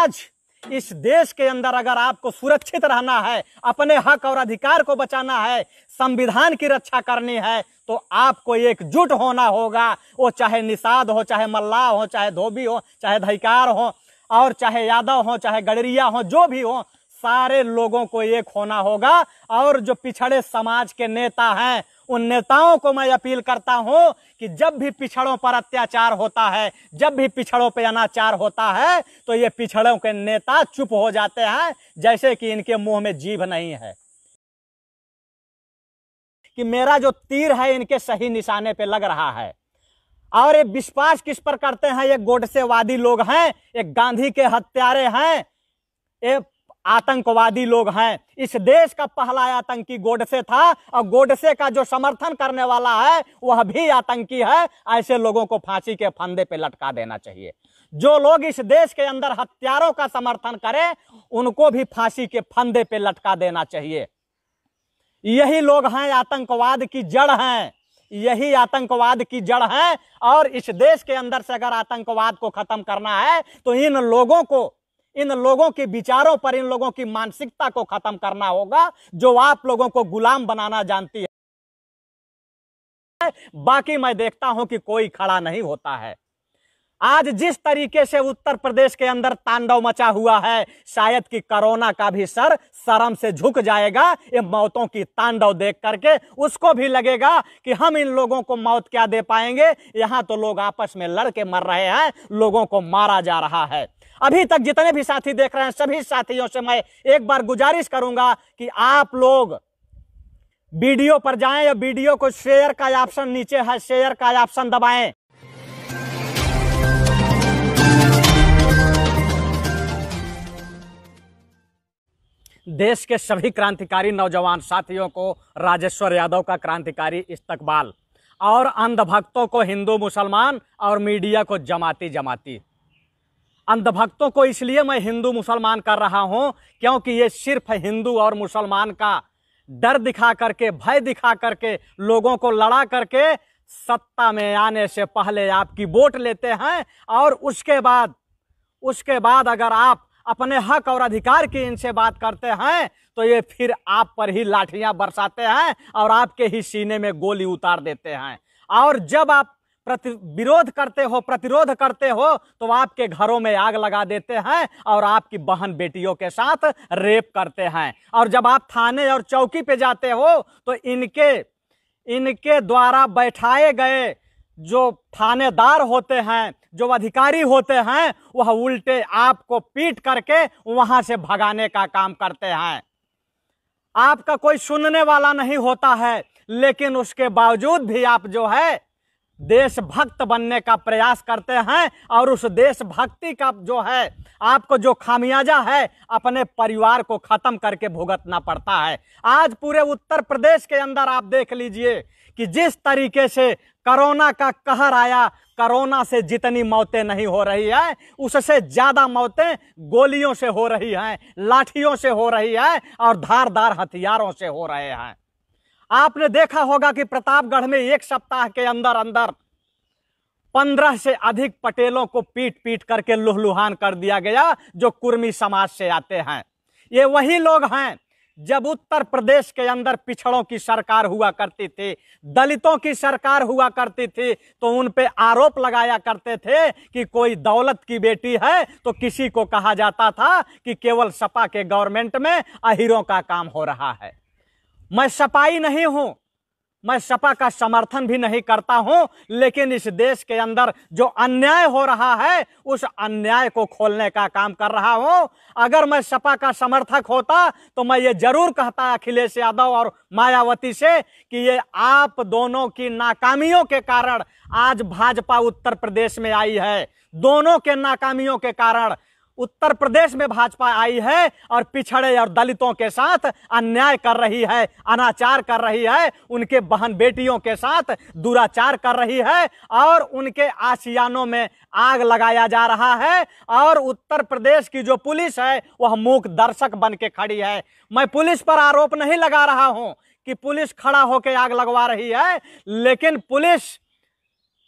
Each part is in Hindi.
आज इस देश के अंदर अगर आपको सुरक्षित रहना है अपने हक और अधिकार को बचाना है संविधान की रक्षा करनी है तो आपको एकजुट होना होगा वो चाहे निषाद हो चाहे मल्लाह हो चाहे धोबी हो चाहे धैकार हो और चाहे यादव हो चाहे गडरिया हो जो भी हो सारे लोगों को एक होना होगा और जो पिछड़े समाज के नेता हैं उन नेताओं को मैं अपील करता हूं कि जब भी पिछड़ों पर अत्याचार होता है जब भी पिछड़ों पर अनाचार होता है तो ये पिछड़ों के नेता चुप हो जाते हैं जैसे कि इनके मुंह में जीभ नहीं है कि मेरा जो तीर है इनके सही निशाने पे लग रहा है और ये विश्वास किस पर करते हैं ये गोडसेवादी लोग हैं ये गांधी के हत्यारे हैं ये आतंकवादी लोग हैं इस देश का पहला आतंकी गोडसे था और गोडसे का जो समर्थन करने वाला है वह भी आतंकी है ऐसे लोगों को फांसी के फंदे पे लटका देना चाहिए जो लोग इस देश के अंदर हत्यारों का समर्थन करें उनको भी फांसी के फंदे पे लटका देना चाहिए यही लोग हैं आतंकवाद की जड़ हैं यही आतंकवाद की जड़ है और इस देश के अंदर से अगर आतंकवाद को खत्म करना है तो इन लोगों को इन लोगों के विचारों पर इन लोगों की मानसिकता को खत्म करना होगा जो आप लोगों को गुलाम बनाना जानती है बाकी मैं देखता हूं कि कोई खड़ा नहीं होता है आज जिस तरीके से उत्तर प्रदेश के अंदर तांडव मचा हुआ है शायद कि कोरोना का भी सर शर्म से झुक जाएगा ये मौतों की तांडव देख करके उसको भी लगेगा कि हम इन लोगों को मौत क्या दे पाएंगे यहाँ तो लोग आपस में लड़के मर रहे हैं लोगों को मारा जा रहा है अभी तक जितने भी साथी देख रहे हैं सभी साथियों से मैं एक बार गुजारिश करूंगा कि आप लोग वीडियो पर जाएं या वीडियो को शेयर का ऑप्शन नीचे है शेयर का ऑप्शन दबाएं देश के सभी क्रांतिकारी नौजवान साथियों को राजेश्वर यादव का क्रांतिकारी इस्तकबाल और अंधभक्तों को हिंदू मुसलमान और मीडिया को जमाती जमाती अंधभक्तों को इसलिए मैं हिंदू मुसलमान कर रहा हूं क्योंकि ये सिर्फ हिंदू और मुसलमान का डर दिखा करके भय दिखा करके लोगों को लड़ा करके सत्ता में आने से पहले आपकी वोट लेते हैं और उसके बाद उसके बाद अगर आप अपने हक और अधिकार की इनसे बात करते हैं तो ये फिर आप पर ही लाठियां बरसाते हैं और आपके ही सीने में गोली उतार देते हैं और जब आप प्रति विरोध करते हो प्रतिरोध करते हो तो आपके घरों में आग लगा देते हैं और आपकी बहन बेटियों के साथ रेप करते हैं और जब आप थाने और चौकी पे जाते हो तो इनके इनके द्वारा बैठाए गए जो थानेदार होते हैं जो अधिकारी होते हैं वह उल्टे आपको पीट करके वहां से भगाने का काम करते हैं आपका कोई सुनने वाला नहीं होता है लेकिन उसके बावजूद भी आप जो है देशभक्त बनने का प्रयास करते हैं और उस देशभक्ति का जो है आपको जो खामियाजा है अपने परिवार को ख़त्म करके भुगतना पड़ता है आज पूरे उत्तर प्रदेश के अंदर आप देख लीजिए कि जिस तरीके से करोना का कहर आया करोना से जितनी मौतें नहीं हो रही है उससे ज़्यादा मौतें गोलियों से हो रही हैं लाठियों से हो रही है और धारदार हथियारों से हो रहे हैं आपने देखा होगा कि प्रतापगढ़ में एक सप्ताह के अंदर अंदर पंद्रह से अधिक पटेलों को पीट पीट करके लुहलुहान कर दिया गया जो कुर्मी समाज से आते हैं ये वही लोग हैं जब उत्तर प्रदेश के अंदर पिछड़ों की सरकार हुआ करती थी दलितों की सरकार हुआ करती थी तो उन पे आरोप लगाया करते थे कि कोई दौलत की बेटी है तो किसी को कहा जाता था कि केवल सपा के गवर्नमेंट में अहिरों का काम हो रहा है मैं सपाई नहीं हूं मैं सपा का समर्थन भी नहीं करता हूं लेकिन इस देश के अंदर जो अन्याय हो रहा है उस अन्याय को खोलने का काम कर रहा हूं अगर मैं सपा का समर्थक होता तो मैं ये जरूर कहता अखिलेश यादव और मायावती से कि ये आप दोनों की नाकामियों के कारण आज भाजपा उत्तर प्रदेश में आई है दोनों के नाकामियों के कारण उत्तर प्रदेश में भाजपा आई है और पिछड़े और दलितों के साथ अन्याय कर रही है अनाचार कर रही है उनके बहन बेटियों के साथ दुराचार कर रही है और उनके आशियानों में आग लगाया जा रहा है और उत्तर प्रदेश की जो पुलिस है वह मूक दर्शक बन के खड़ी है मैं पुलिस पर आरोप नहीं लगा रहा हूं कि पुलिस खड़ा होकर आग लगवा रही है लेकिन पुलिस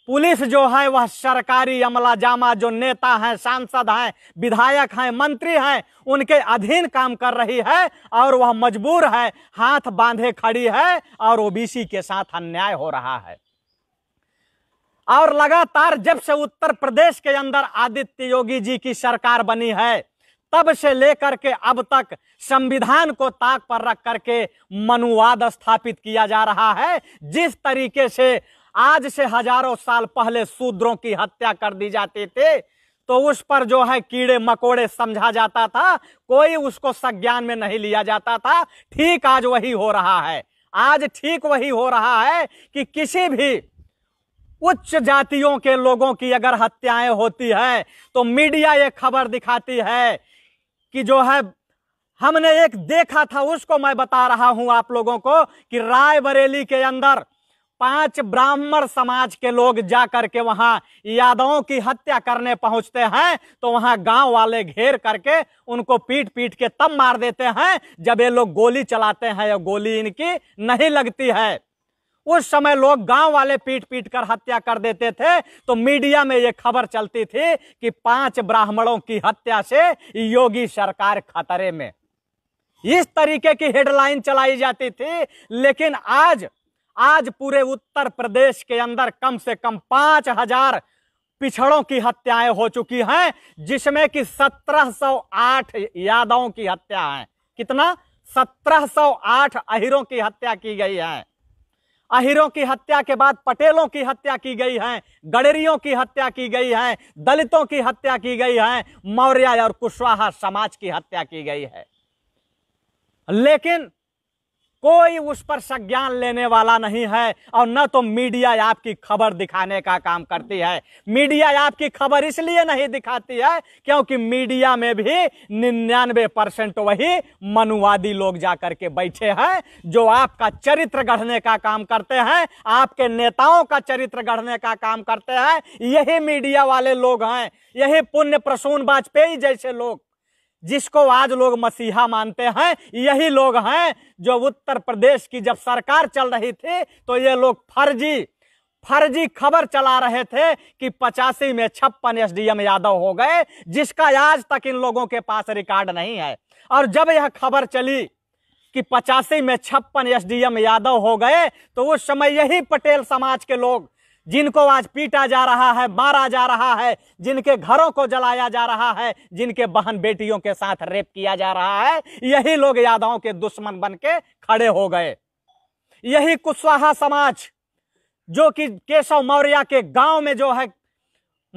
पुलिस जो है वह सरकारी अमला जामा जो नेता हैं सांसद हैं विधायक हैं मंत्री हैं उनके अधीन काम कर रही है और वह मजबूर है हाथ बांधे खड़ी है और ओबीसी के साथ अन्याय हो रहा है और लगातार जब से उत्तर प्रदेश के अंदर आदित्य योगी जी की सरकार बनी है तब से लेकर के अब तक संविधान को ताक पर रख करके मनुवाद स्थापित किया जा रहा है जिस तरीके से आज से हजारों साल पहले शूद्रों की हत्या कर दी जाती थी तो उस पर जो है कीड़े मकोड़े समझा जाता था कोई उसको संज्ञान में नहीं लिया जाता था ठीक आज वही हो रहा है आज ठीक वही हो रहा है कि किसी भी उच्च जातियों के लोगों की अगर हत्याएं होती है तो मीडिया ये खबर दिखाती है कि जो है हमने एक देखा था उसको मैं बता रहा हूं आप लोगों को कि रायबरेली के अंदर पांच ब्राह्मण समाज के लोग जाकर के वहां यादवों की हत्या करने पहुंचते हैं तो वहां गांव वाले घेर करके उनको पीट पीट के तब मार देते हैं जब ये लोग गोली चलाते हैं या गोली इनकी नहीं लगती है उस समय लोग गांव वाले पीट पीट कर हत्या कर देते थे तो मीडिया में यह खबर चलती थी कि पांच ब्राह्मणों की हत्या से योगी सरकार खतरे में इस तरीके की हेडलाइन चलाई जाती थी लेकिन आज आज पूरे उत्तर प्रदेश के अंदर कम से कम पांच हजार पिछड़ों की हत्याएं हो चुकी हैं जिसमें कि 1708 यादवों की हत्या है कितना 1708 अहिरों की हत्या की गई है अहिरों की हत्या के बाद पटेलों की हत्या की गई है गड़ेरियों की हत्या की गई है दलितों की हत्या की गई है मौर्य और कुशवाहा समाज की हत्या की गई है लेकिन कोई उस पर संज्ञान लेने वाला नहीं है और न तो मीडिया आपकी खबर दिखाने का काम करती है मीडिया आपकी खबर इसलिए नहीं दिखाती है क्योंकि मीडिया में भी निन्यानवे परसेंट वही मनुवादी लोग जाकर के बैठे हैं जो आपका चरित्र गढ़ने का काम करते हैं आपके नेताओं का चरित्र गढ़ने का काम करते हैं यही मीडिया वाले लोग हैं यही पुण्य प्रसून वाजपेयी जैसे लोग जिसको आज लोग मसीहा मानते हैं यही लोग हैं जो उत्तर प्रदेश की जब सरकार चल रही थी तो ये लोग फर्जी फर्जी खबर चला रहे थे कि पचासी में छप्पन एसडीएम यादव हो गए जिसका आज तक इन लोगों के पास रिकॉर्ड नहीं है और जब यह खबर चली कि पचासी में छप्पन एसडीएम यादव हो गए तो उस समय यही पटेल समाज के लोग जिनको आज पीटा जा रहा है मारा जा रहा है जिनके घरों को जलाया जा रहा है जिनके बहन बेटियों के साथ रेप किया जा रहा है यही लोग यादवों के दुश्मन बन के खड़े हो गए यही कुशवाहा समाज जो कि केशव मौर्य के गांव में जो है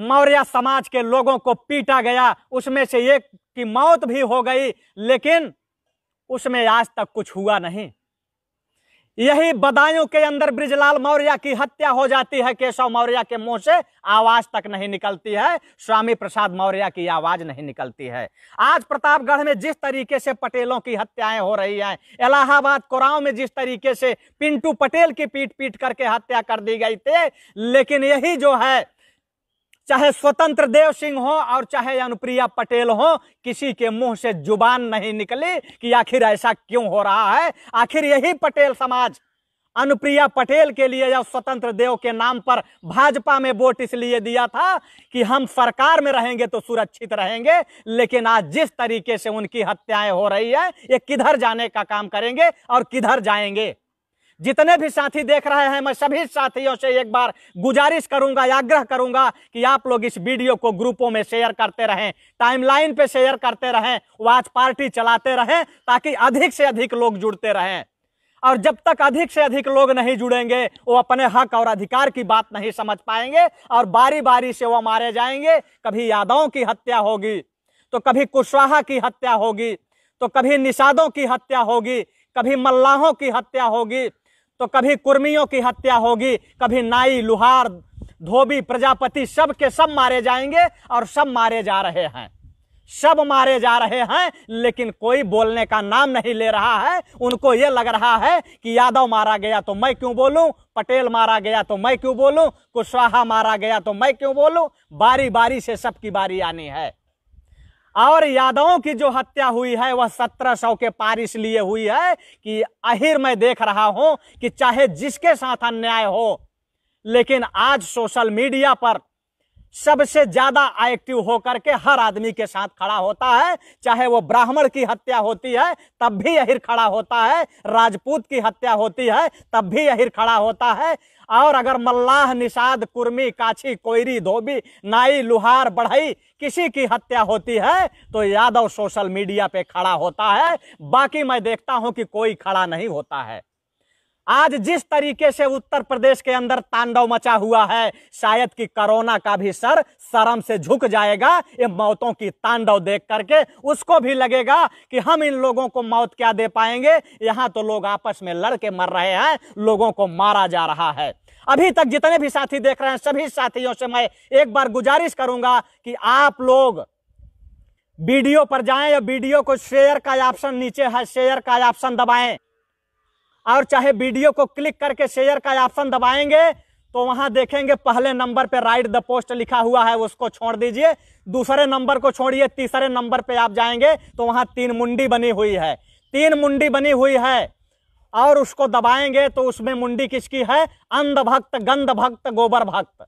मौर्य समाज के लोगों को पीटा गया उसमें से एक की मौत भी हो गई लेकिन उसमें आज तक कुछ हुआ नहीं यही बदायूं के अंदर ब्रिजलाल मौर्य की हत्या हो जाती है केशव मौर्य के मुंह से आवाज तक नहीं निकलती है स्वामी प्रसाद मौर्य की आवाज नहीं निकलती है आज प्रतापगढ़ में जिस तरीके से पटेलों की हत्याएं हो रही हैं इलाहाबाद कोराव में जिस तरीके से पिंटू पटेल की पीट पीट करके हत्या कर दी गई थी लेकिन यही जो है चाहे स्वतंत्र देव सिंह हो और चाहे अनुप्रिया पटेल हो किसी के मुंह से जुबान नहीं निकली कि आखिर ऐसा क्यों हो रहा है आखिर यही पटेल समाज अनुप्रिया पटेल के लिए या स्वतंत्र देव के नाम पर भाजपा में वोट इसलिए दिया था कि हम सरकार में रहेंगे तो सुरक्षित रहेंगे लेकिन आज जिस तरीके से उनकी हत्याएं हो रही है ये किधर जाने का काम करेंगे और किधर जाएंगे जितने भी साथी देख रहे हैं मैं सभी साथियों से एक बार गुजारिश करूंगा आग्रह करूंगा कि आप लोग इस वीडियो को ग्रुपों में शेयर करते रहें टाइमलाइन पे शेयर करते रहें वाच पार्टी चलाते रहें ताकि अधिक से अधिक लोग जुड़ते रहें और जब तक अधिक से अधिक लोग नहीं जुड़ेंगे वो अपने हक और अधिकार की बात नहीं समझ पाएंगे और बारी बारी से वो मारे जाएंगे कभी यादवों की हत्या होगी तो कभी कुशवाहा की हत्या होगी तो कभी निषादों की हत्या होगी कभी मल्लाहों की हत्या होगी तो कभी कुर्मियों की हत्या होगी कभी नाई लुहार धोबी प्रजापति सब के सब मारे जाएंगे और सब मारे जा रहे हैं सब मारे जा रहे हैं लेकिन कोई बोलने का नाम नहीं ले रहा है उनको यह लग रहा है कि यादव मारा गया तो मैं क्यों बोलूं पटेल मारा गया तो मैं क्यों बोलूं कुशवाहा मारा गया तो मैं क्यों बोलूं बारी बारी से सबकी बारी आनी है और यादवों की जो हत्या हुई है वह सत्रह सौ के पार इसलिए हुई है कि आहिर मैं देख रहा हूं कि चाहे जिसके साथ अन्याय हो लेकिन आज सोशल मीडिया पर सबसे ज्यादा एक्टिव होकर के हर आदमी के साथ खड़ा होता है चाहे वो ब्राह्मण की हत्या होती है तब भी यही खड़ा होता है राजपूत की हत्या होती है तब भी यही खड़ा होता है और अगर मल्लाह निषाद कुर्मी काछी कोयरी धोबी नाई लुहार बढ़ई किसी की हत्या होती है तो यादव सोशल मीडिया पे खड़ा होता है बाकी मैं देखता हूं कि कोई खड़ा नहीं होता है आज जिस तरीके से उत्तर प्रदेश के अंदर तांडव मचा हुआ है शायद कि कोरोना का भी सर शर्म से झुक जाएगा ये मौतों की तांडव देख करके उसको भी लगेगा कि हम इन लोगों को मौत क्या दे पाएंगे यहाँ तो लोग आपस में लड़के मर रहे हैं लोगों को मारा जा रहा है अभी तक जितने भी साथी देख रहे हैं सभी साथियों से मैं एक बार गुजारिश करूंगा कि आप लोग वीडियो पर जाएं या वीडियो को शेयर का ऑप्शन नीचे है शेयर का ऑप्शन दबाएं और चाहे वीडियो को क्लिक करके शेयर का ऑप्शन दबाएंगे तो वहां देखेंगे पहले नंबर पे राइट द पोस्ट लिखा हुआ है उसको छोड़ दीजिए दूसरे नंबर को छोड़िए तीसरे नंबर पे आप जाएंगे तो वहां तीन मुंडी बनी हुई है तीन मुंडी बनी हुई है और उसको दबाएंगे तो उसमें मुंडी किसकी है अंधभक्त गंध भक्त गोबर भक्त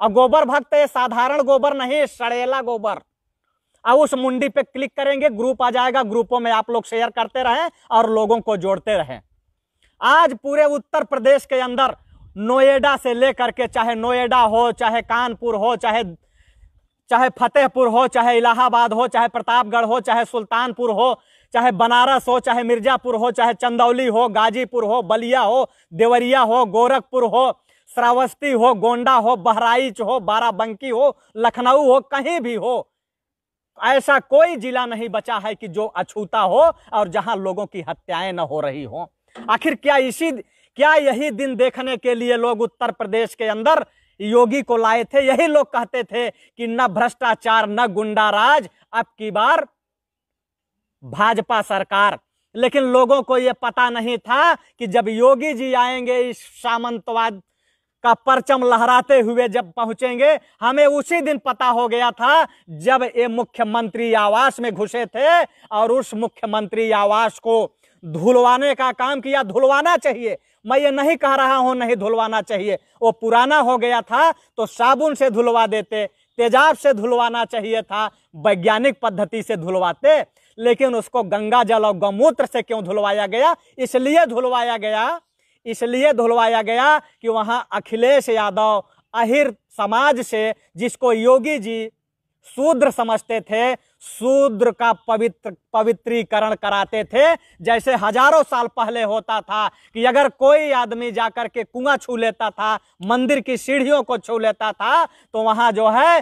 और गोबर भक्त ये साधारण गोबर नहीं सड़ेला गोबर अब उस मुंडी पे क्लिक करेंगे ग्रुप आ जाएगा ग्रुपों में आप लोग शेयर करते रहें और लोगों को जोड़ते रहें आज पूरे उत्तर प्रदेश के अंदर नोएडा से लेकर के चाहे नोएडा हो चाहे कानपुर हो चाहे चाहे फतेहपुर हो चाहे इलाहाबाद हो चाहे प्रतापगढ़ हो चाहे सुल्तानपुर हो चाहे बनारस हो चाहे मिर्जापुर हो चाहे चंदौली हो गाजीपुर हो बलिया हो देवरिया हो गोरखपुर हो श्रावस्ती हो गोंडा हो बहराइच हो बाराबंकी हो लखनऊ हो कहीं भी हो ऐसा कोई जिला नहीं बचा है कि जो अछूता हो और जहां लोगों की हत्याएं न हो रही हों आखिर क्या इसी क्या यही दिन देखने के लिए लोग उत्तर प्रदेश के अंदर योगी को लाए थे यही लोग कहते थे कि न भ्रष्टाचार न गुंडा राज अब की बार भाजपा सरकार लेकिन लोगों को यह पता नहीं था कि जब योगी जी आएंगे इस सामंतवाद का परचम लहराते हुए जब पहुंचेंगे हमें उसी दिन पता हो गया था जब ये मुख्यमंत्री आवास में घुसे थे और उस मुख्यमंत्री आवास को धुलवाने का काम किया धुलवाना चाहिए मैं ये नहीं कह रहा हूँ नहीं धुलवाना चाहिए वो पुराना हो गया था तो साबुन से धुलवा देते तेजाब से धुलवाना चाहिए था वैज्ञानिक पद्धति से धुलवाते लेकिन उसको गंगा जल और गौमूत्र से क्यों धुलवाया गया इसलिए धुलवाया गया इसलिए धुलवाया गया कि वहाँ अखिलेश यादव अहिर समाज से जिसको योगी जी शूद्र समझते थे शूद्र का पवित्र पवित्रीकरण कराते थे जैसे हजारों साल पहले होता था कि अगर कोई आदमी जाकर के कुआं छू लेता था मंदिर की सीढ़ियों को छू लेता था तो वहां जो है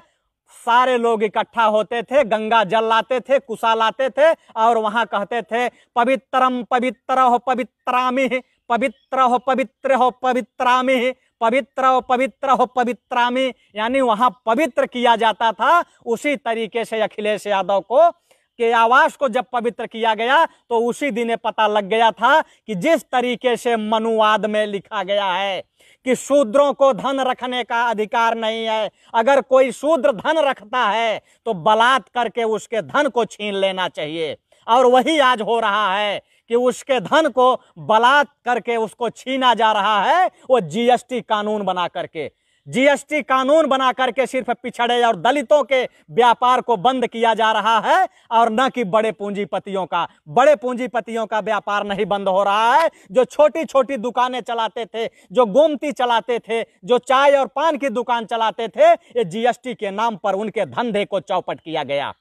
सारे लोग इकट्ठा होते थे गंगा जल लाते थे कुशा लाते थे और वहां कहते थे पवित्रम पवित्र हो पवित्रामी पवित्र हो पवित्र हो पवित्रामी पवित्र पवित्र हो पवित्रा में यानी वहां पवित्र किया जाता था उसी तरीके से अखिलेश यादव को के आवास को जब पवित्र किया गया तो उसी दिन पता लग गया था कि जिस तरीके से मनुवाद में लिखा गया है कि शूद्रों को धन रखने का अधिकार नहीं है अगर कोई शूद्र धन रखता है तो बलात् करके उसके धन को छीन लेना चाहिए और वही आज हो रहा है कि उसके धन को बलात् करके उसको छीना जा रहा है वो जीएसटी कानून बना करके जीएसटी कानून बना करके सिर्फ पिछड़े और दलितों के व्यापार को बंद किया जा रहा है और न कि बड़े पूंजीपतियों का बड़े पूंजीपतियों का व्यापार नहीं बंद हो रहा है जो छोटी छोटी दुकानें चलाते थे जो गोमती चलाते थे जो चाय और पान की दुकान चलाते थे ये जीएसटी के नाम पर उनके धंधे को चौपट किया गया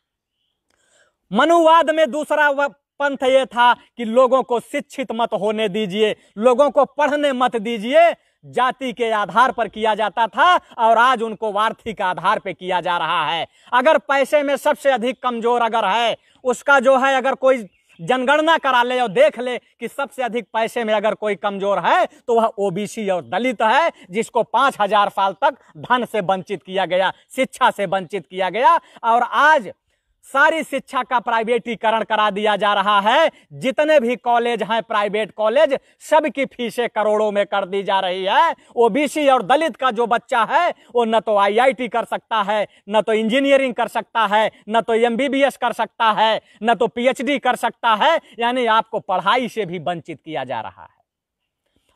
मनुवाद में दूसरा पंथ ये था कि लोगों को शिक्षित मत होने दीजिए लोगों को पढ़ने मत दीजिए जाति के आधार पर किया जाता था और आज उनको आर्थिक आधार पर किया जा रहा है अगर पैसे में सबसे अधिक कमजोर अगर है उसका जो है अगर कोई जनगणना करा ले और देख ले कि सबसे अधिक पैसे में अगर कोई कमजोर है तो वह ओबीसी और दलित है जिसको पांच हजार साल तक धन से वंचित किया गया शिक्षा से वंचित किया गया और आज सारी शिक्षा का प्राइवेटीकरण करा दिया जा रहा है जितने भी कॉलेज हैं प्राइवेट कॉलेज सबकी फीसें करोड़ों में कर दी जा रही है ओबीसी और दलित का जो बच्चा है वो न तो आईआईटी कर सकता है न तो इंजीनियरिंग कर सकता है न तो एमबीबीएस कर सकता है न तो पीएचडी कर सकता है यानी आपको पढ़ाई से भी वंचित किया जा रहा है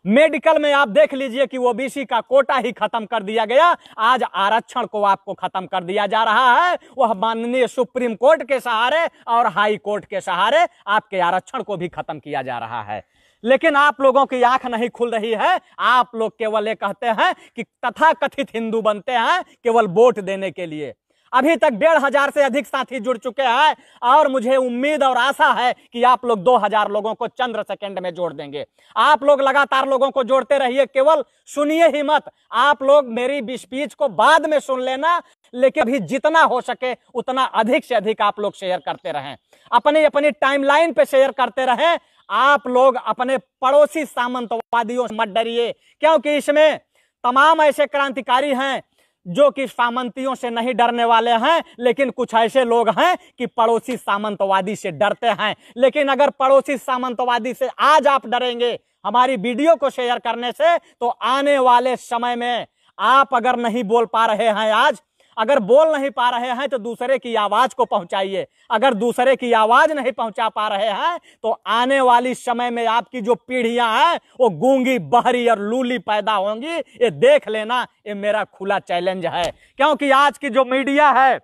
मेडिकल में आप देख लीजिए कि ओबीसी का कोटा ही खत्म कर दिया गया आज आरक्षण को आपको खत्म कर दिया जा रहा है वह माननीय सुप्रीम कोर्ट के सहारे और हाई कोर्ट के सहारे आपके आरक्षण को भी खत्म किया जा रहा है लेकिन आप लोगों की आंख नहीं खुल रही है आप लोग केवल ये कहते हैं कि तथा कथित हिंदू बनते हैं केवल वोट देने के लिए अभी तक डेढ़ हजार से अधिक साथी जुड़ चुके हैं और मुझे उम्मीद और आशा है कि आप लोग दो हजार लोगों को चंद्र सेकेंड में जोड़ देंगे आप लोग लगातार लोगों को जोड़ते रहिए केवल सुनिए ही मत आप लोग मेरी स्पीच को बाद में सुन लेना लेकिन अभी जितना हो सके उतना अधिक से अधिक आप लोग शेयर करते रहें अपने अपनी टाइमलाइन पे शेयर करते रहें आप लोग अपने पड़ोसी सामंतवादियों से मत डरिए क्योंकि इसमें तमाम ऐसे क्रांतिकारी हैं जो कि सामंतियों से नहीं डरने वाले हैं लेकिन कुछ ऐसे लोग हैं कि पड़ोसी सामंतवादी से डरते हैं लेकिन अगर पड़ोसी सामंतवादी से आज आप डरेंगे हमारी वीडियो को शेयर करने से तो आने वाले समय में आप अगर नहीं बोल पा रहे हैं आज अगर बोल नहीं पा रहे हैं तो दूसरे की आवाज को पहुंचाइए अगर दूसरे की आवाज नहीं पहुंचा पा रहे हैं तो आने वाली समय में आपकी जो पीढ़ियां हैं वो गूंगी बहरी और लूली पैदा होंगी ये देख लेना ये मेरा खुला चैलेंज है क्योंकि आज की जो मीडिया है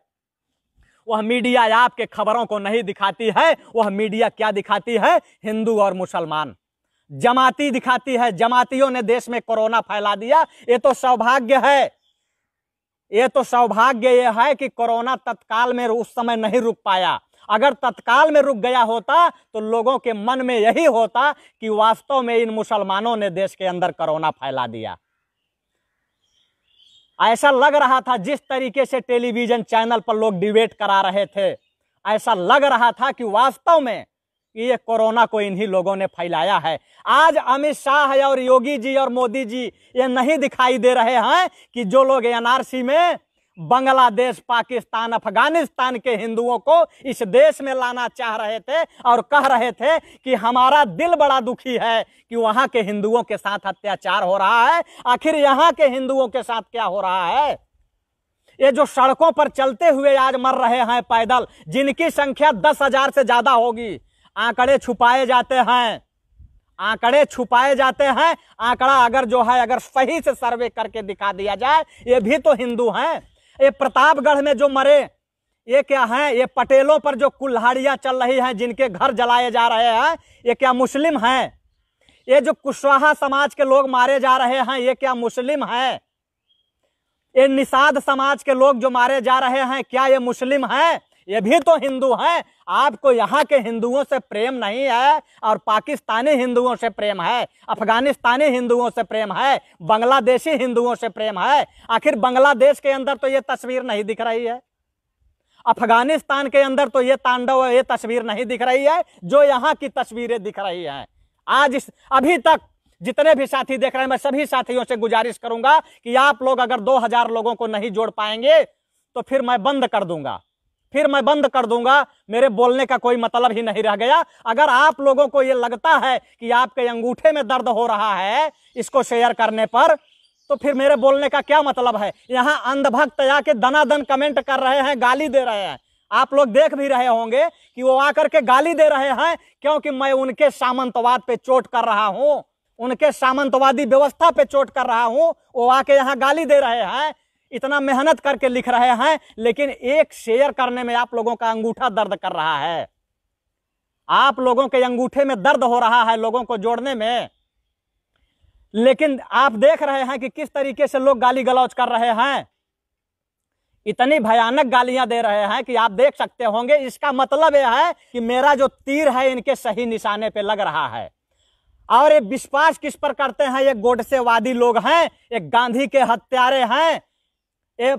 वह मीडिया आपके खबरों को नहीं दिखाती है वह मीडिया क्या दिखाती है हिंदू और मुसलमान जमाती दिखाती है जमातियों ने देश में कोरोना फैला दिया ये तो सौभाग्य है ये तो सौभाग्य ये है कि कोरोना तत्काल में उस समय नहीं रुक पाया अगर तत्काल में रुक गया होता तो लोगों के मन में यही होता कि वास्तव में इन मुसलमानों ने देश के अंदर कोरोना फैला दिया ऐसा लग रहा था जिस तरीके से टेलीविजन चैनल पर लोग डिबेट करा रहे थे ऐसा लग रहा था कि वास्तव में कि ये कोरोना को इन्हीं लोगों ने फैलाया है आज अमित शाह और योगी जी और मोदी जी ये नहीं दिखाई दे रहे हैं कि जो लोग एनआरसी में बांग्लादेश पाकिस्तान अफगानिस्तान के हिंदुओं को इस देश में लाना चाह रहे थे और कह रहे थे कि हमारा दिल बड़ा दुखी है कि वहां के हिंदुओं के साथ अत्याचार हो रहा है आखिर यहाँ के हिंदुओं के साथ क्या हो रहा है ये जो सड़कों पर चलते हुए आज मर रहे हैं पैदल जिनकी संख्या दस हजार से ज्यादा होगी आंकड़े छुपाए जाते हैं आंकड़े छुपाए जाते हैं आंकड़ा अगर जो है अगर सही से सर्वे करके दिखा दिया जाए ये भी तो हिंदू हैं ये प्रतापगढ़ में जो मरे ये क्या है ये पटेलों पर जो कुल्हाड़ियां चल रही हैं जिनके घर जलाए जा रहे हैं ये क्या मुस्लिम हैं ये जो कुशवाहा समाज के लोग मारे जा रहे हैं ये क्या मुस्लिम हैं ये निषाद समाज के लोग जो मारे जा रहे हैं क्या ये मुस्लिम हैं ये भी तो हिंदू हैं आपको यहाँ के हिंदुओं से प्रेम नहीं है और पाकिस्तानी हिंदुओं से प्रेम है अफगानिस्तानी हिंदुओं से प्रेम है बांग्लादेशी हिंदुओं से प्रेम है आखिर बांग्लादेश के अंदर तो ये तस्वीर नहीं दिख रही है अफगानिस्तान के अंदर तो ये तांडव ये तस्वीर नहीं दिख रही है जो यहाँ की तस्वीरें दिख रही हैं आज अभी तक जितने भी साथी देख रहे हैं मैं सभी साथियों से गुजारिश करूंगा कि आप लोग अगर 2000 लोगों को नहीं जोड़ पाएंगे तो फिर मैं बंद कर दूंगा फिर मैं बंद कर दूंगा मेरे बोलने का कोई मतलब ही नहीं रह गया अगर आप लोगों को ये लगता है कि आपके अंगूठे में दर्द हो रहा है इसको शेयर करने पर तो फिर मेरे बोलने का क्या मतलब है यहाँ अंधभक्त आके दनादन कमेंट कर रहे हैं गाली दे रहे हैं आप लोग देख भी रहे होंगे कि वो आकर के गाली दे रहे हैं क्योंकि मैं उनके सामंतवाद पे चोट कर रहा हूँ उनके सामंतवादी व्यवस्था पे चोट कर रहा हूँ वो आके यहाँ गाली दे रहे हैं इतना मेहनत करके लिख रहे हैं लेकिन एक शेयर करने में आप लोगों का अंगूठा दर्द कर रहा है आप लोगों के अंगूठे में दर्द हो रहा है लोगों को जोड़ने में लेकिन आप देख रहे हैं कि किस तरीके से लोग गाली गलौज कर रहे हैं इतनी भयानक गालियां दे रहे हैं कि आप देख सकते होंगे इसका मतलब यह है कि मेरा जो तीर है इनके सही निशाने पे लग रहा है और ये विश्वास किस पर करते हैं ये गोडसेवादी लोग हैं ये गांधी के हत्यारे हैं ये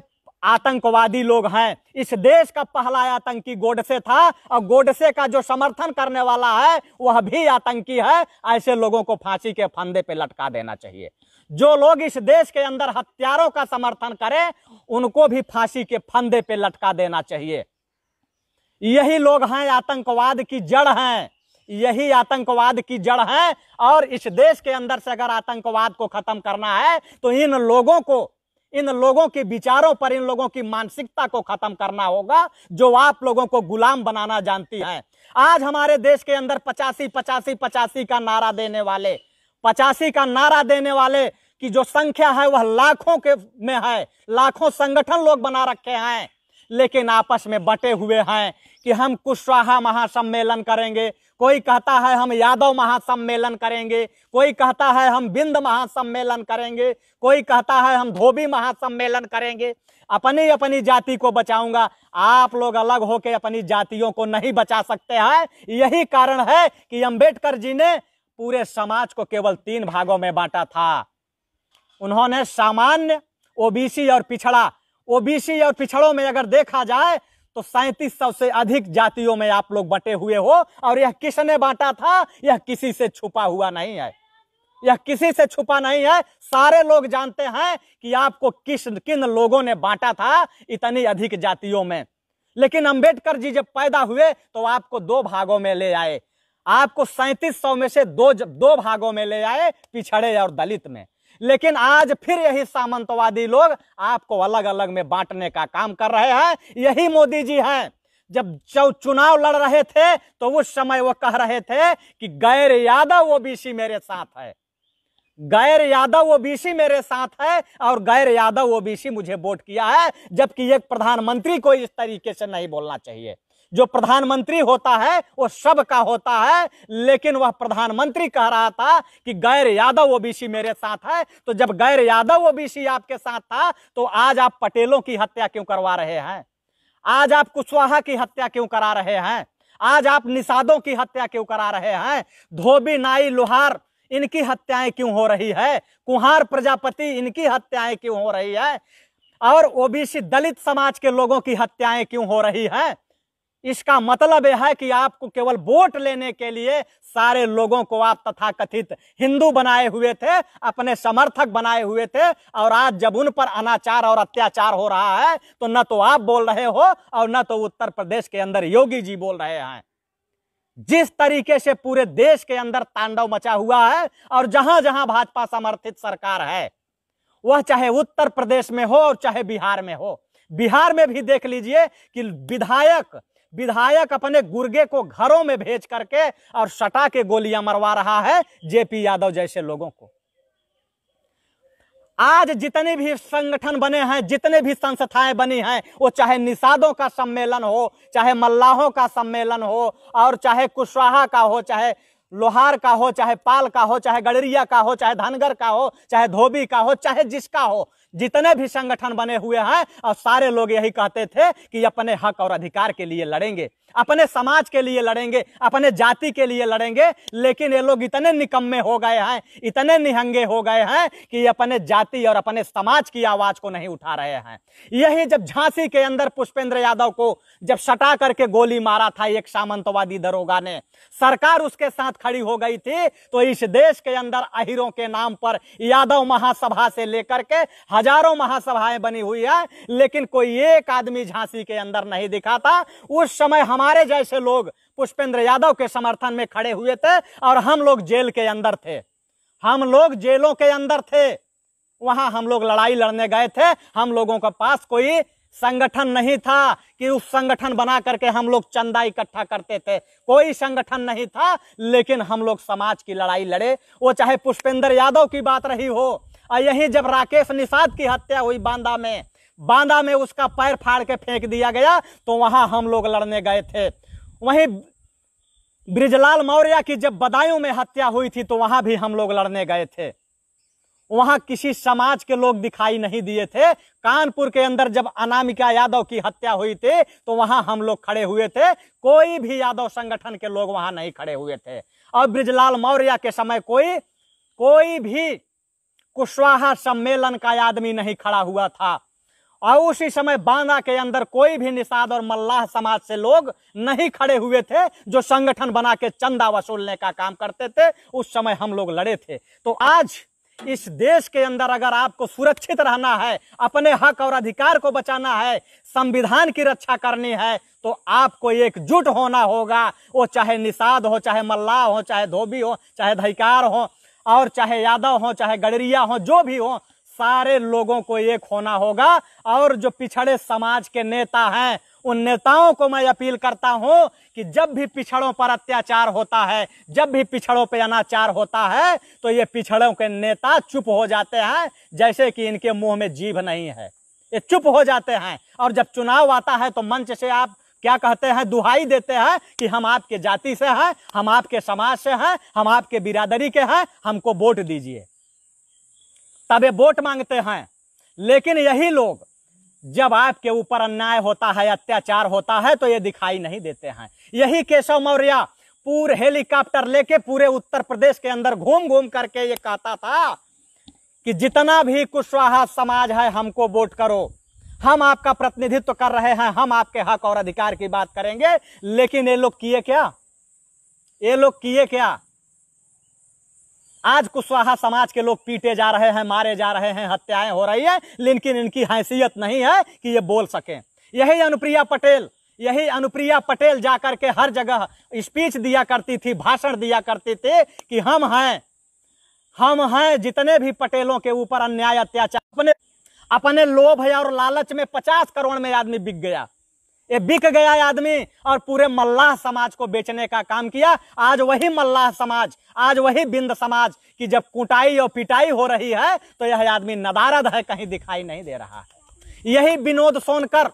आतंकवादी लोग हैं इस देश का पहला आतंकी गोडसे था और गोडसे का जो समर्थन करने वाला है वह भी आतंकी है ऐसे लोगों को फांसी के फंदे पे लटका देना चाहिए जो लोग इस देश के अंदर हत्यारों का समर्थन करें उनको भी फांसी के फंदे पे लटका देना चाहिए यही लोग हैं आतंकवाद की जड़ हैं यही आतंकवाद की जड़ है और इस देश के अंदर से अगर आतंकवाद को खत्म करना है तो इन लोगों को इन लोगों के विचारों पर इन लोगों की मानसिकता को खत्म करना होगा जो आप लोगों को गुलाम बनाना जानती है आज हमारे देश के अंदर पचासी पचासी पचासी का नारा देने वाले पचासी का नारा देने वाले की जो संख्या है वह लाखों के में है लाखों संगठन लोग बना रखे हैं लेकिन आपस में बटे हुए हैं कि हम कुशवाहा महासम्मेलन करेंगे कोई कहता है हम यादव महासम्मेलन करेंगे कोई कहता है हम बिंद महासम्मेलन करेंगे कोई कहता है हम धोबी महासम्मेलन करेंगे अपनी अपनी जाति को बचाऊंगा आप लोग अलग होकर अपनी जातियों को नहीं बचा सकते हैं यही कारण है कि अंबेडकर जी ने पूरे समाज को केवल तीन भागों में बांटा था उन्होंने सामान्य ओबीसी और पिछड़ा ओबीसी और पिछड़ों में अगर देखा जाए तो सैंतीस सौ से अधिक जातियों में आप लोग बटे हुए हो और यह किसने बांटा था यह किसी से छुपा हुआ नहीं है यह किसी से छुपा नहीं है सारे लोग जानते हैं कि आपको किस किन लोगों ने बांटा था इतनी अधिक जातियों में लेकिन अंबेडकर जी जब पैदा हुए तो आपको दो भागों में ले आए आपको सैंतीस सौ में से दो दो भागों में ले आए पिछड़े और दलित में लेकिन आज फिर यही सामंतवादी लोग आपको अलग अलग में बांटने का काम कर रहे हैं यही मोदी जी हैं जब जब चुनाव लड़ रहे थे तो उस समय वो कह रहे थे कि गैर यादव ओबीसी मेरे साथ है गैर यादव ओबीसी मेरे साथ है और गैर यादव ओबीसी मुझे वोट किया है जबकि एक प्रधानमंत्री को इस तरीके से नहीं बोलना चाहिए जो प्रधानमंत्री होता है वो सब का होता है लेकिन वह प्रधानमंत्री कह रहा था कि गैर यादव ओबीसी मेरे साथ है तो जब गैर यादव ओबीसी आपके साथ था तो आज आप पटेलों की हत्या क्यों करवा रहे हैं आज आप कुशवाहा की हत्या क्यों करा रहे हैं आज आप निषादों की हत्या क्यों करा रहे हैं धोबी नाई लोहार इनकी हत्याएं क्यों हो रही है कुहार प्रजापति इनकी हत्याएं क्यों हो रही है और ओबीसी दलित समाज के लोगों की हत्याएं क्यों हो रही है इसका मतलब यह है कि आपको केवल वोट लेने के लिए सारे लोगों को आप तथाकथित हिंदू बनाए हुए थे अपने समर्थक बनाए हुए थे और आज जब उन पर अनाचार और अत्याचार हो रहा है तो न तो आप बोल रहे हो और न तो उत्तर प्रदेश के अंदर योगी जी बोल रहे हैं जिस तरीके से पूरे देश के अंदर तांडव मचा हुआ है और जहां जहां भाजपा समर्थित सरकार है वह चाहे उत्तर प्रदेश में हो और चाहे बिहार में हो बिहार में भी देख लीजिए कि विधायक विधायक अपने गुर्गे को घरों में भेज करके और सटा के गोलियां मरवा रहा है जेपी यादव जैसे लोगों को आज जितने भी संगठन बने हैं जितने भी संस्थाएं बनी हैं वो चाहे निषादों का सम्मेलन हो चाहे मल्लाहों का सम्मेलन हो और चाहे कुशवाहा का हो चाहे लोहार का हो चाहे पाल का हो चाहे गडरिया का हो चाहे धनगर का हो चाहे धोबी का हो चाहे जिसका हो जितने भी संगठन बने हुए हैं और सारे लोग यही कहते थे कि अपने हक और अधिकार के लिए लड़ेंगे अपने समाज के लिए लड़ेंगे अपने जाति के लिए लड़ेंगे लेकिन ये लोग इतने निकम्मे हो गए हैं इतने निहंगे हो गए हैं कि अपने जाति और अपने समाज की आवाज को नहीं उठा रहे हैं यही जब झांसी के अंदर पुष्पेंद्र यादव को जब सटा करके गोली मारा था एक सामंतवादी दरोगा ने सरकार उसके साथ खड़ी हो गई थी तो इस देश के अंदर अहिरों के नाम पर यादव महासभा से लेकर के हजारों महासभाएं बनी हुई है लेकिन कोई एक आदमी झांसी के अंदर नहीं दिखा था उस समय हमारे जैसे लोग पुष्पेंद्र यादव के समर्थन में खड़े हुए थे और हम लोग जेल के अंदर थे हम लोग जेलों के अंदर थे वहां हम लोग लड़ाई लड़ने गए थे हम लोगों के पास कोई संगठन नहीं था कि उस संगठन बना करके हम लोग चंदा इकट्ठा करते थे कोई संगठन नहीं था लेकिन हम लोग समाज की लड़ाई लड़े वो चाहे पुष्पेंद्र यादव की बात रही हो और यहीं जब राकेश निषाद की हत्या हुई बांदा में बांदा में उसका पैर फाड़ के फेंक दिया गया तो वहां हम लोग लड़ने गए थे वहीं ब्रिजलाल मौर्य की जब बदायूं में हत्या हुई थी तो वहां भी हम लोग लड़ने गए थे वहां किसी समाज के लोग दिखाई नहीं दिए थे कानपुर के अंदर जब अनामिका यादव की हत्या हुई थी तो वहां हम लोग खड़े हुए थे कोई भी यादव संगठन के लोग वहां नहीं खड़े हुए थे और ब्रिजलाल मौर्य के समय कोई कोई भी कुशवाहा सम्मेलन का आदमी नहीं खड़ा हुआ था और उसी समय बांदा के अंदर कोई भी निषाद और मल्लाह समाज से लोग नहीं खड़े हुए थे जो संगठन बना के चंदा वसूलने का काम करते थे उस समय हम लोग लड़े थे तो आज इस देश के अंदर अगर आपको सुरक्षित रहना है अपने हक और अधिकार को बचाना है संविधान की रक्षा करनी है तो आपको एकजुट होना होगा वो चाहे निषाद हो चाहे मल्लाह हो चाहे धोबी हो चाहे धिकार हो और चाहे यादव हो चाहे गडरिया हो जो भी हो सारे लोगों को एक होना होगा और जो पिछड़े समाज के नेता हैं उन नेताओं को मैं अपील करता हूं कि जब भी पिछड़ों पर अत्याचार होता है जब भी पिछड़ों पर अनाचार होता है तो ये पिछड़ों के नेता चुप हो जाते हैं जैसे कि इनके मुंह में जीभ नहीं है ये चुप हो जाते हैं और जब चुनाव आता है तो मंच से आप क्या कहते हैं दुहाई देते हैं कि हम आपके जाति से हैं हम आपके समाज से हैं हम आपके बिरादरी के हैं हमको वोट दीजिए तब ये वोट मांगते हैं लेकिन यही लोग जब आपके ऊपर अन्याय होता है अत्याचार होता है तो ये दिखाई नहीं देते हैं यही केशव मौर्य पूरे हेलीकॉप्टर लेके पूरे उत्तर प्रदेश के अंदर घूम घूम करके ये कहता था कि जितना भी कुशवाहा समाज है हमको वोट करो हम आपका प्रतिनिधित्व कर रहे हैं हम आपके हक और अधिकार की बात करेंगे लेकिन ये लोग किए क्या ये लोग किए क्या आज कुशवाहा समाज के लोग पीटे जा रहे हैं मारे जा रहे हैं हत्याएं हो रही है लेकिन इनकी हैसियत नहीं है कि ये बोल सकें यही अनुप्रिया पटेल यही अनुप्रिया पटेल जाकर के हर जगह स्पीच दिया करती थी भाषण दिया करती थी कि हम हैं हम हैं जितने भी पटेलों के ऊपर अन्याय अत्याचार अपने अपने लोभ है और लालच में पचास करोड़ में आदमी बिक गया ये बिक गया आदमी और पूरे मल्लाह समाज को बेचने का काम किया आज वही मल्लाह समाज आज वही बिंद समाज कि जब कुटाई और पिटाई हो रही है तो यह आदमी नदारद है कहीं दिखाई नहीं दे रहा है यही विनोद सोनकर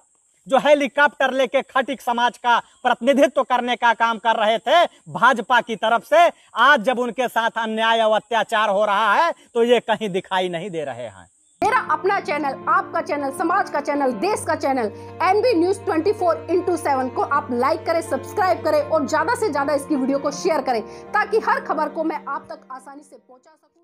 जो हेलीकॉप्टर लेके खटिक समाज का प्रतिनिधित्व करने का काम कर रहे थे भाजपा की तरफ से आज जब उनके साथ अन्याय और अत्याचार हो रहा है तो ये कहीं दिखाई नहीं दे रहे हैं मेरा अपना चैनल आपका चैनल समाज का चैनल देश का channel N B news twenty four into seven को आप लाइक करें सब्सक्राइब करें और ज्यादा से ज्यादा इसकी वीडियो को शेयर करें ताकि हर खबर को मैं आप तक आसानी से पहुंचा सकूं